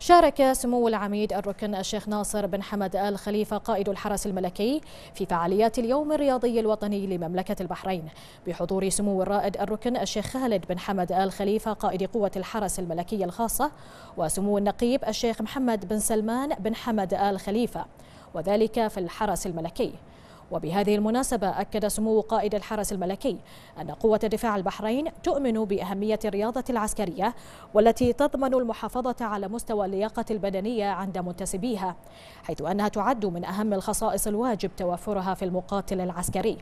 شارك سمو العميد الركن الشيخ ناصر بن حمد آل خليفة قائد الحرس الملكي في فعاليات اليوم الرياضي الوطني لمملكة البحرين بحضور سمو الرائد الركن الشيخ خالد بن حمد آل خليفة قائد قوة الحرس الملكي الخاصة وسمو النقيب الشيخ محمد بن سلمان بن حمد آل خليفة وذلك في الحرس الملكي وبهذه المناسبة أكد سمو قائد الحرس الملكي أن قوة دفاع البحرين تؤمن بأهمية الرياضة العسكرية والتي تضمن المحافظة على مستوى اللياقة البدنية عند منتسبيها حيث أنها تعد من أهم الخصائص الواجب توفرها في المقاتل العسكري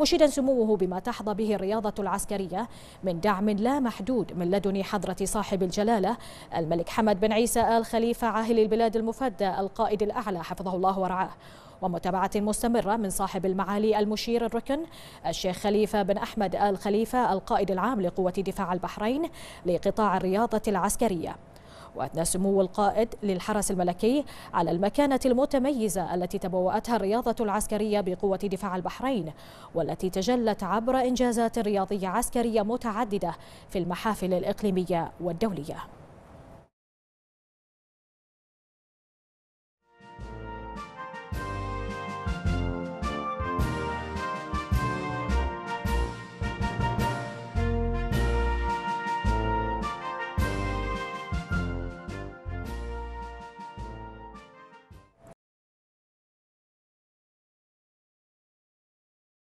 مشيدا سموه بما تحظى به الرياضة العسكرية من دعم لا محدود من لدن حضرة صاحب الجلالة الملك حمد بن عيسى آل خليفة عاهل البلاد المفدى القائد الأعلى حفظه الله ورعاه ومتابعة مستمرة من صاحب المعالي المشير الركن الشيخ خليفة بن أحمد آل خليفة القائد العام لقوة دفاع البحرين لقطاع الرياضة العسكرية وأثنى سمو القائد للحرس الملكي على المكانة المتميزة التي تبوأتها الرياضة العسكرية بقوة دفاع البحرين والتي تجلت عبر إنجازات رياضية عسكرية متعددة في المحافل الإقليمية والدولية